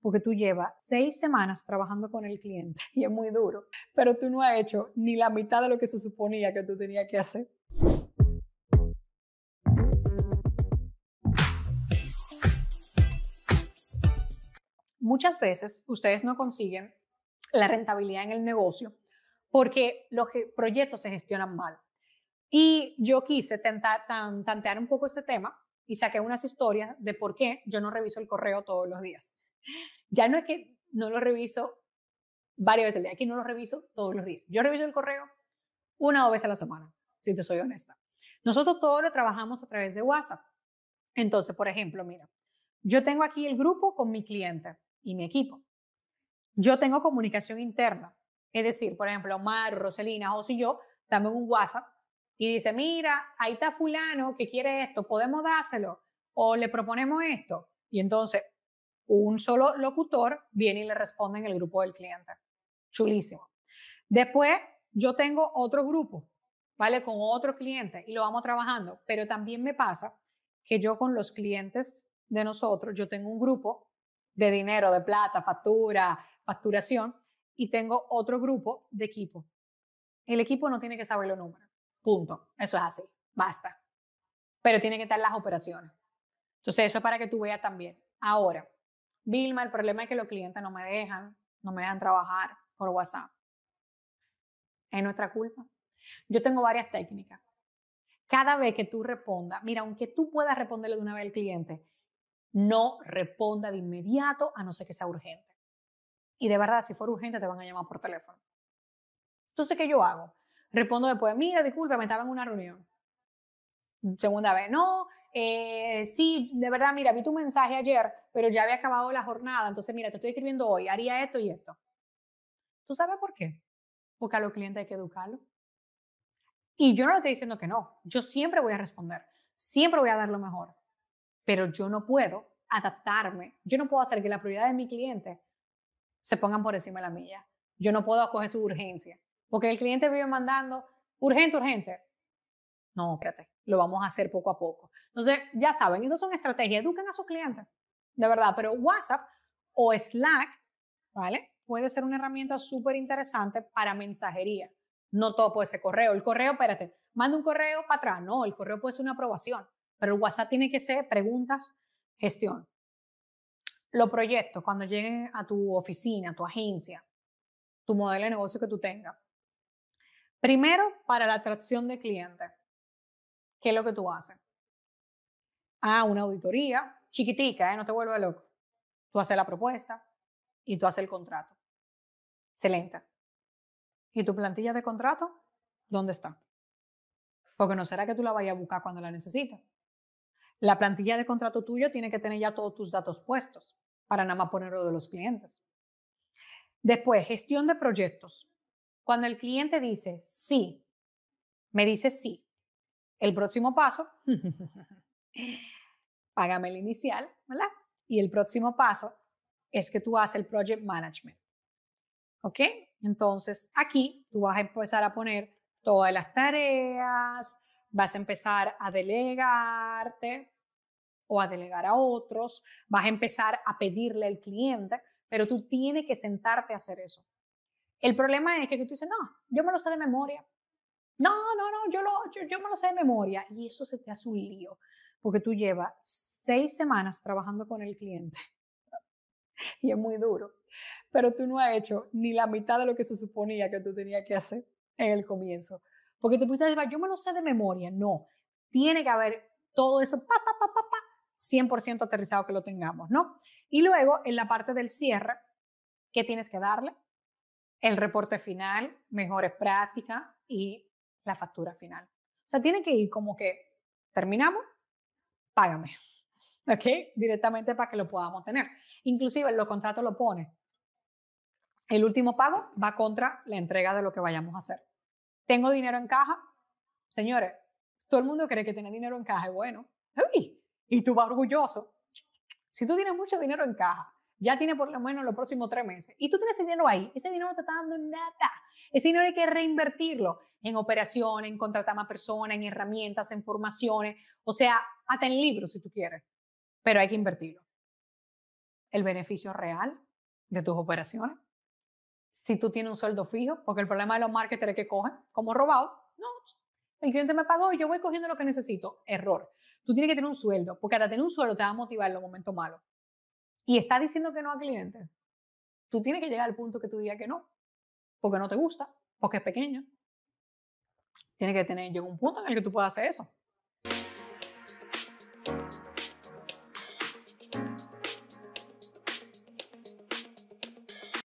porque tú llevas seis semanas trabajando con el cliente y es muy duro, pero tú no has hecho ni la mitad de lo que se suponía que tú tenías que hacer. Muchas veces ustedes no consiguen la rentabilidad en el negocio porque los proyectos se gestionan mal. Y yo quise tantear un poco ese tema y saqué unas historias de por qué yo no reviso el correo todos los días. Ya no es que no lo reviso varias veces al día, aquí no lo reviso todos los días. Yo reviso el correo una o dos veces a la semana, si te soy honesta. Nosotros todo lo trabajamos a través de WhatsApp. Entonces, por ejemplo, mira, yo tengo aquí el grupo con mi cliente y mi equipo. Yo tengo comunicación interna. Es decir, por ejemplo, Omar, Roselina, José y yo también un WhatsApp y dice, mira, ahí está fulano que quiere esto, podemos dárselo o le proponemos esto. Y entonces un solo locutor viene y le responde en el grupo del cliente. Chulísimo. Después, yo tengo otro grupo, ¿vale? Con otro cliente y lo vamos trabajando, pero también me pasa que yo con los clientes de nosotros, yo tengo un grupo de dinero, de plata, factura, facturación, y tengo otro grupo de equipo. El equipo no tiene que saber los números, punto. Eso es así, basta. Pero tiene que estar las operaciones. Entonces, eso es para que tú veas también. Ahora, Vilma, el problema es que los clientes no me dejan, no me dejan trabajar por WhatsApp. Es nuestra culpa. Yo tengo varias técnicas. Cada vez que tú respondas, mira, aunque tú puedas responderle de una vez al cliente, no responda de inmediato a no ser que sea urgente. Y de verdad, si fuera urgente, te van a llamar por teléfono. Entonces, ¿qué yo hago? Respondo después, mira, disculpe, me estaba en una reunión. Segunda vez, no, eh, sí, de verdad, mira, vi tu mensaje ayer, pero ya había acabado la jornada, entonces mira, te estoy escribiendo hoy, haría esto y esto. ¿Tú sabes por qué? Porque a los clientes hay que educarlo. Y yo no le estoy diciendo que no, yo siempre voy a responder, siempre voy a dar lo mejor, pero yo no puedo adaptarme, yo no puedo hacer que la prioridad de mi cliente se pongan por encima de la mía. Yo no puedo acoger su urgencia, porque el cliente vive mandando urgente, urgente. No, espérate, lo vamos a hacer poco a poco. Entonces, ya saben, esas son estrategias. educan a sus clientes, de verdad. Pero WhatsApp o Slack, ¿vale? Puede ser una herramienta súper interesante para mensajería. No todo puede ser correo. El correo, espérate, manda un correo para atrás. No, el correo puede ser una aprobación. Pero el WhatsApp tiene que ser preguntas, gestión. Los proyectos, cuando lleguen a tu oficina, a tu agencia, tu modelo de negocio que tú tengas. Primero, para la atracción de clientes. ¿qué es lo que tú haces? Ah, una auditoría, chiquitica, ¿eh? no te vuelvas loco. Tú haces la propuesta y tú haces el contrato. Excelente. ¿Y tu plantilla de contrato? ¿Dónde está? Porque no será que tú la vayas a buscar cuando la necesitas. La plantilla de contrato tuyo tiene que tener ya todos tus datos puestos para nada más ponerlo de los clientes. Después, gestión de proyectos. Cuando el cliente dice sí, me dice sí, el próximo paso, págame el inicial, ¿verdad? Y el próximo paso es que tú haces el project management. ¿Ok? Entonces aquí tú vas a empezar a poner todas las tareas, vas a empezar a delegarte o a delegar a otros, vas a empezar a pedirle al cliente, pero tú tienes que sentarte a hacer eso. El problema es que tú dices, no, yo me lo sé de memoria, no, no, no, yo, lo, yo, me lo sé de memoria. Y eso se te hace un lío, porque tú llevas seis semanas trabajando con el cliente y es muy duro. Pero tú no has hecho ni la mitad de lo que se suponía que tú tenías que hacer en el comienzo. Porque te pusiste a decir, yo me lo sé de memoria. No, tiene que haber todo eso, pa, pa, pa, pa, pa, 100% aterrizado que lo tengamos, ¿no? Y luego, en la parte del cierre, ¿qué tienes que darle? El reporte final, mejores prácticas y la factura final. O sea, tiene que ir como que terminamos, págame, ¿ok? Directamente para que lo podamos tener. Inclusive en los contratos lo pone. El último pago va contra la entrega de lo que vayamos a hacer. Tengo dinero en caja, señores. Todo el mundo cree que tener dinero en caja es bueno. ¡Uy! Y tú vas orgulloso. Si tú tienes mucho dinero en caja ya tiene por lo menos los próximos tres meses, y tú tienes ese dinero ahí, ese dinero no te está dando nada. Ese dinero hay que reinvertirlo en operaciones, en contratar más personas, en herramientas, en formaciones, o sea, hasta en libros si tú quieres, pero hay que invertirlo. El beneficio real de tus operaciones, si tú tienes un sueldo fijo, porque el problema de los marketers es que cogen como robado, no, el cliente me pagó y yo voy cogiendo lo que necesito, error. Tú tienes que tener un sueldo, porque hasta tener un sueldo te va a motivar en los momentos malos y está diciendo que no a clientes, tú tienes que llegar al punto que tú digas que no, porque no te gusta, porque es pequeño. Tienes que tener, llega un punto en el que tú puedas hacer eso.